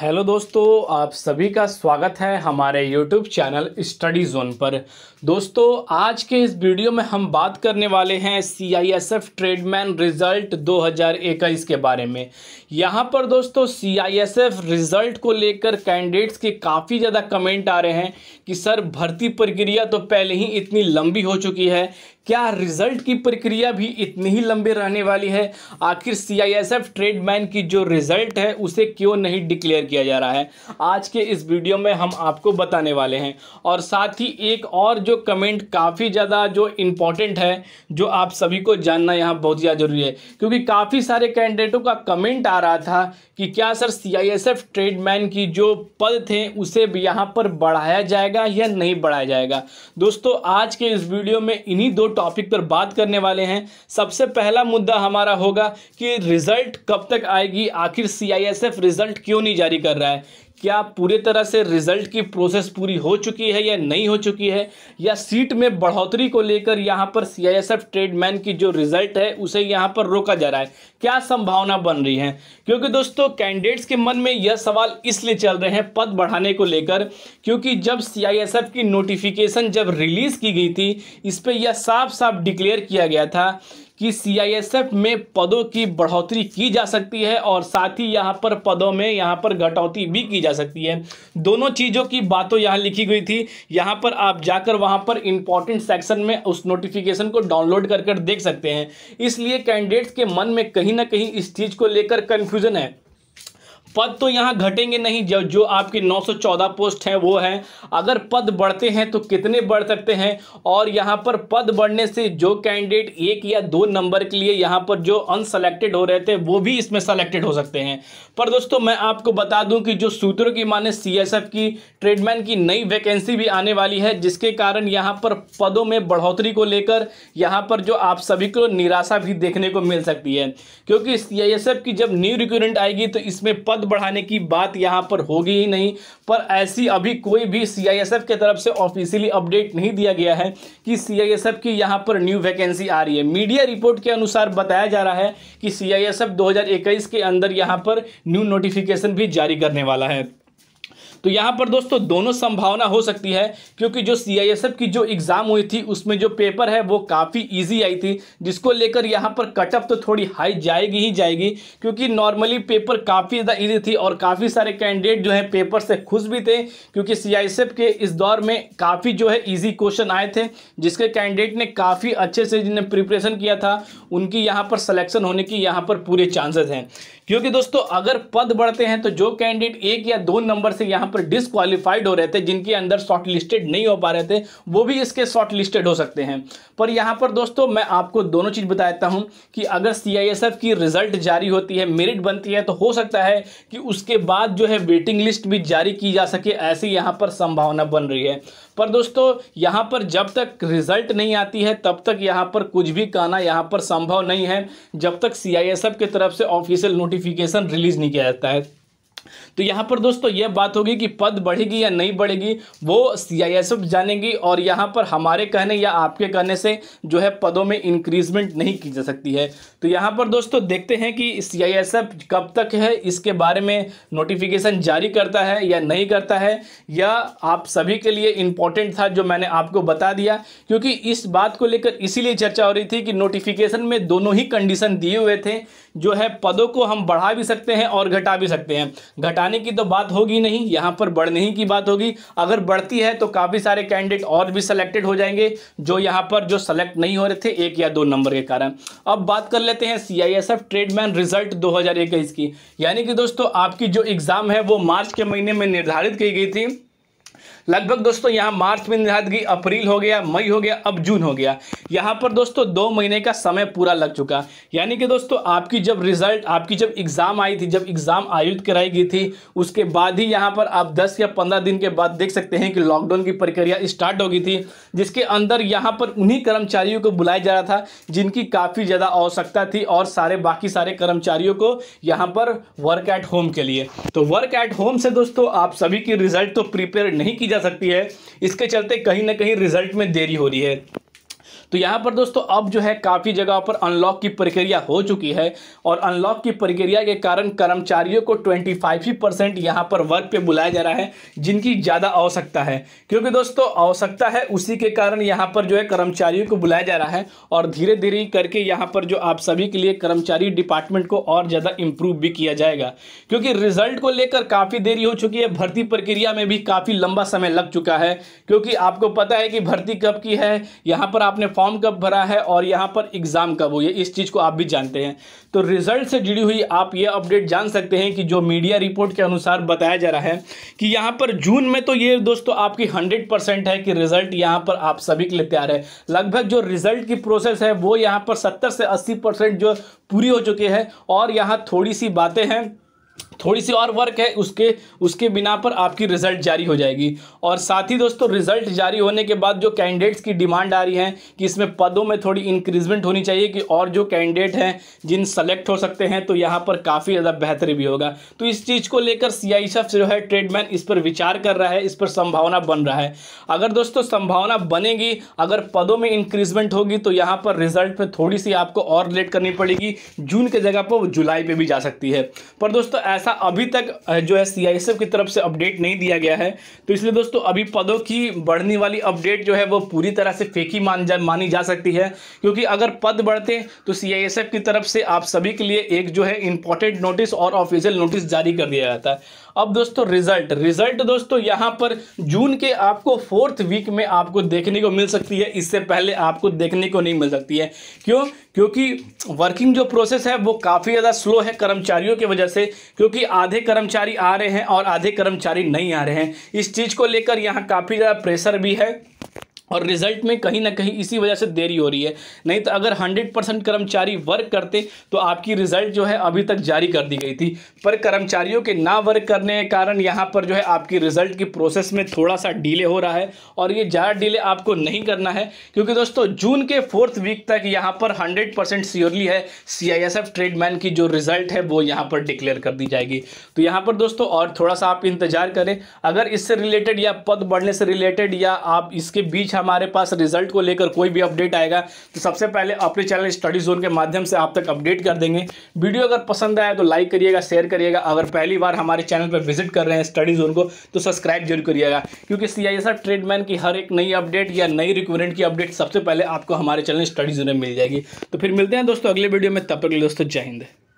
hello दोस्तों आप सभी का स्वागत है हमारे यूट्यूब चैनल स्टडी जोन पर दोस्तों आज के इस वीडियो में हम बात करने वाले हैं C I S F tradesman result 2021 के बारे में यहाँ पर दोस्तों C I S F result को लेकर कैंडिडेट्स के काफ़ी ज़्यादा कमेंट आ रहे हैं कि सर भर्ती प्रक्रिया तो पहले ही इतनी लंबी हो चुकी है क्या रिजल्ट की प्रक्रिया भी इतनी ही लंबे रहने वाली है आखिर सीआईएसएफ ट्रेडमैन की जो रिजल्ट है उसे क्यों नहीं डिक्लेयर किया जा रहा है आज के इस वीडियो में हम आपको बताने वाले हैं और साथ ही एक और जो कमेंट काफ़ी ज़्यादा जो इम्पोर्टेंट है जो आप सभी को जानना यहाँ बहुत ज़्यादा ज़रूरी है क्योंकि काफ़ी सारे कैंडिडेटों का कमेंट आ रहा था कि क्या सर सीआईएसएफ ट्रेडमैन की जो पद थे उसे भी यहाँ पर बढ़ाया जाएगा या नहीं बढ़ाया जाएगा दोस्तों आज के इस वीडियो में इन्हीं दो टॉपिक पर बात करने वाले हैं सबसे पहला मुद्दा हमारा होगा कि रिजल्ट कब तक आएगी आखिर सीआईएसएफ रिजल्ट क्यों नहीं जारी कर रहा है क्या पूरे तरह से रिजल्ट की प्रोसेस पूरी हो चुकी है या नहीं हो चुकी है या सीट में बढ़ोतरी को लेकर यहाँ पर C I S F tradesman की जो रिजल्ट है उसे यहाँ पर रोका जा रहा है क्या संभावना बन रही है क्योंकि दोस्तों कैंडिडेट्स के मन में यह सवाल इसलिए चल रहे हैं पद बढ़ाने को लेकर क्योंकि जब सी आई एस एफ की नोटिफिकेशन जब रिलीज़ की गई थी इस पर यह साफ साफ डिक्लेयर किया गया था कि सीआईएसएफ में पदों की बढ़ोतरी की जा सकती है और साथ ही यहाँ पर पदों में यहाँ पर घटौती भी की जा सकती है दोनों चीज़ों की बातों तो यहाँ लिखी गई थी यहाँ पर आप जाकर वहाँ पर इंपॉर्टेंट सेक्शन में उस नोटिफिकेशन को डाउनलोड कर कर देख सकते हैं इसलिए कैंडिडेट्स के मन में कहीं ना कहीं इस चीज़ को लेकर कन्फ्यूज़न है पद तो यहाँ घटेंगे नहीं जब जो आपके 914 पोस्ट हैं वो हैं अगर पद बढ़ते हैं तो कितने बढ़ सकते हैं और यहाँ पर पद बढ़ने से जो कैंडिडेट एक या दो नंबर के लिए यहाँ पर जो अनसेलेक्टेड हो रहे थे वो भी इसमें सेलेक्टेड हो सकते हैं पर दोस्तों मैं आपको बता दूं कि जो सूत्रों की माने सी की ट्रेडमैन की नई वैकेंसी भी आने वाली है जिसके कारण यहाँ पर पदों में बढ़ोतरी को लेकर यहाँ पर जो आप सभी को निराशा भी देखने को मिल सकती है क्योंकि सी की जब न्यू रिक्रूटमेंट आएगी तो इसमें पद कद बढ़ाने की बात यहाँ पर होगी ही नहीं पर ऐसी अभी कोई भी सी के तरफ से ऑफिशियली अपडेट नहीं दिया गया है कि सी की यहाँ पर न्यू वैकेंसी आ रही है मीडिया रिपोर्ट के अनुसार बताया जा रहा है कि सी आई के अंदर यहाँ पर न्यू नोटिफिकेशन भी जारी करने वाला है तो यहाँ पर दोस्तों दोनों संभावना हो सकती है क्योंकि जो सी की जो एग्ज़ाम हुई थी उसमें जो पेपर है वो काफ़ी ईजी आई थी जिसको लेकर यहाँ पर कटअप तो थोड़ी हाई जाएगी ही जाएगी क्योंकि नॉर्मली पेपर काफ़ी ज़्यादा ईजी थी और काफ़ी सारे कैंडिडेट जो है पेपर से खुश भी थे क्योंकि सी के इस दौर में काफ़ी जो है ईजी क्वेश्चन आए थे जिसके कैंडिडेट ने काफ़ी अच्छे से जिन्हें प्रिपरेशन किया था उनकी यहाँ पर सलेक्शन होने की यहाँ पर पूरे चांसेस हैं क्योंकि दोस्तों अगर पद बढ़ते हैं तो जो कैंडिडेट एक या दो नंबर से यहाँ पर डिसक्वालीफाइड हो रहे थे जिनके अंदर शॉर्ट लिस्टेड नहीं हो पा रहे थे वो भी इसके शॉर्ट लिस्टेड हो सकते हैं पर यहाँ पर दोस्तों मैं आपको दोनों चीज़ बताता हूं कि अगर सी की रिजल्ट जारी होती है मेरिट बनती है तो हो सकता है कि उसके बाद जो है वेटिंग लिस्ट भी जारी की जा सके ऐसी यहाँ पर संभावना बन रही है पर दोस्तों यहाँ पर जब तक रिजल्ट नहीं आती है तब तक यहाँ पर कुछ भी कहना यहाँ पर संभव नहीं है जब तक सी की तरफ से ऑफिशियल नोटिफिकेशन रिलीज नहीं किया जाता है तो यहाँ पर दोस्तों यह बात होगी कि पद बढ़ेगी या नहीं बढ़ेगी वो सीआईएसएफ जानेगी और यहाँ पर हमारे कहने या आपके कहने से जो है पदों में इंक्रीजमेंट नहीं की जा सकती है तो यहाँ पर दोस्तों देखते हैं कि सीआईएसएफ कब तक है इसके बारे में नोटिफिकेशन जारी करता है या नहीं करता है या आप सभी के लिए इंपॉर्टेंट था जो मैंने आपको बता दिया क्योंकि इस बात को लेकर इसीलिए चर्चा हो रही थी कि नोटिफिकेशन में दोनों ही कंडीशन दिए हुए थे जो है पदों को हम बढ़ा भी सकते हैं और घटा भी सकते हैं घटाने की तो बात होगी नहीं यहाँ पर बढ़ने ही की बात होगी अगर बढ़ती है तो काफ़ी सारे कैंडिडेट और भी सिलेक्टेड हो जाएंगे जो यहाँ पर जो सेलेक्ट नहीं हो रहे थे एक या दो नंबर के कारण अब बात कर लेते हैं C I S F tradesman result दो हज़ार इक्कीस की यानी कि दोस्तों आपकी जो एग्ज़ाम है वो मार्च के महीने में निर्धारित की गई थी लगभग दोस्तों यहाँ मार्च में निरादगी अप्रैल हो गया मई हो गया अब जून हो गया यहाँ पर दोस्तों दो महीने का समय पूरा लग चुका यानी कि दोस्तों आपकी जब रिजल्ट आपकी जब एग्ज़ाम आई थी जब एग्ज़ाम आयोजित कराई गई थी उसके बाद ही यहाँ पर आप दस या पंद्रह दिन के बाद देख सकते हैं कि लॉकडाउन की प्रक्रिया स्टार्ट हो गई थी जिसके अंदर यहाँ पर उन्हीं कर्मचारियों को बुलाया जा रहा था जिनकी काफ़ी ज़्यादा आवश्यकता थी और सारे बाकी सारे कर्मचारियों को यहाँ पर वर्क एट होम के लिए तो वर्क एट होम से दोस्तों आप सभी की रिजल्ट तो प्रिपेयर नहीं की जा सकती है इसके चलते कहीं ना कहीं रिजल्ट में देरी हो रही है तो यहाँ पर दोस्तों अब जो है काफ़ी जगह पर अनलॉक की प्रक्रिया हो चुकी है और अनलॉक की प्रक्रिया के कारण कर्मचारियों को ट्वेंटी फाइव ही परसेंट यहाँ पर वर्क पे बुलाया जा रहा है जिनकी ज़्यादा आवश्यकता है क्योंकि दोस्तों आवश्यकता है उसी के कारण यहाँ पर जो है कर्मचारियों को बुलाया जा रहा है और धीरे धीरे करके यहाँ पर जो आप सभी के लिए कर्मचारी डिपार्टमेंट को और ज़्यादा इम्प्रूव भी किया जाएगा क्योंकि रिजल्ट को लेकर काफ़ी देरी हो चुकी है भर्ती प्रक्रिया में भी काफ़ी लंबा समय लग चुका है क्योंकि आपको पता है कि भर्ती कब की है यहाँ पर आपने फॉर्म कब भरा है और यहाँ पर एग्ज़ाम कब हुई है इस चीज़ को आप भी जानते हैं तो रिजल्ट से जुड़ी हुई आप ये अपडेट जान सकते हैं कि जो मीडिया रिपोर्ट के अनुसार बताया जा रहा है कि यहाँ पर जून में तो ये दोस्तों आपकी हंड्रेड परसेंट है कि रिजल्ट यहाँ पर आप सभी के लिए तैयार है लगभग जो रिजल्ट की प्रोसेस है वो यहाँ पर सत्तर से अस्सी परसेंट जो पूरी हो चुकी है और यहाँ थोड़ी सी बातें हैं थोड़ी सी और वर्क है उसके उसके बिना पर आपकी रिज़ल्ट जारी हो जाएगी और साथ ही दोस्तों रिज़ल्ट जारी होने के बाद जो कैंडिडेट्स की डिमांड आ रही है कि इसमें पदों में थोड़ी इंक्रीजमेंट होनी चाहिए कि और जो कैंडिडेट हैं जिन सेलेक्ट हो सकते हैं तो यहाँ पर काफ़ी ज़्यादा बेहतरी भी होगा तो इस चीज़ को लेकर सी आई जो है ट्रेडमैन इस पर विचार कर रहा है इस पर संभावना बन रहा है अगर दोस्तों संभावना बनेगी अगर पदों में इंक्रीजमेंट होगी तो यहाँ पर रिज़ल्ट पर थोड़ी सी आपको और लेट करनी पड़ेगी जून के जगह पर जुलाई पर भी जा सकती है पर दोस्तों ऐसा अभी तक जो है सी की तरफ से अपडेट नहीं दिया गया है तो इसलिए दोस्तों अभी पदों की बढ़ने वाली अपडेट जो है वो पूरी तरह से फेकी मान जा मानी जा सकती है क्योंकि अगर पद बढ़ते तो सीआईएसएफ की तरफ से आप सभी के लिए एक जो है इंपॉर्टेंट नोटिस और ऑफिशियल नोटिस जारी कर दिया जाता है अब दोस्तों रिजल्ट रिजल्ट दोस्तों यहाँ पर जून के आपको फोर्थ वीक में आपको देखने को मिल सकती है इससे पहले आपको देखने को नहीं मिल सकती है क्यों क्योंकि वर्किंग जो प्रोसेस है वो काफ़ी ज़्यादा स्लो है कर्मचारियों की वजह से क्योंकि आधे कर्मचारी आ रहे हैं और आधे कर्मचारी नहीं आ रहे हैं इस चीज़ को लेकर यहाँ काफ़ी ज़्यादा प्रेशर भी है और रिजल्ट में कहीं ना कहीं इसी वजह से देरी हो रही है नहीं तो अगर 100 परसेंट कर्मचारी वर्क करते तो आपकी रिजल्ट जो है अभी तक जारी कर दी गई थी पर कर्मचारियों के ना वर्क करने के कारण यहाँ पर जो है आपकी रिजल्ट की प्रोसेस में थोड़ा सा डिले हो रहा है और ये ज़्यादा डिले आपको नहीं करना है क्योंकि दोस्तों जून के फोर्थ वीक तक यहाँ पर हंड्रेड परसेंट है C I S F tradesman की जो रिजल्ट है वो यहाँ पर डिक्लेयर कर दी जाएगी तो यहाँ पर दोस्तों और थोड़ा सा आप इंतजार करें अगर इससे रिलेटेड या पद बढ़ने से रिलेटेड या आप इसके बीच हमारे पास रिजल्ट को लेकर कोई भी अपडेट आएगा तो सबसे पहले अपने चैनल स्टडी जोन के माध्यम से आप तक अपडेट कर देंगे वीडियो अगर पसंद आया तो लाइक करिएगा शेयर करिएगा अगर पहली बार हमारे चैनल पर विजिट कर रहे हैं स्टडी जोन को तो सब्सक्राइब जरूर करिएगा क्योंकि सी आई ट्रेडमैन की हर एक नई अपडेट या नई रिक्वायरमेंट की अपडेट सबसे पहले आपको हमारे चैनल स्टडी जोन में मिल जाएगी तो फिर मिलते हैं दोस्तों अगले वीडियो में तब तक दोस्तों जय हिंद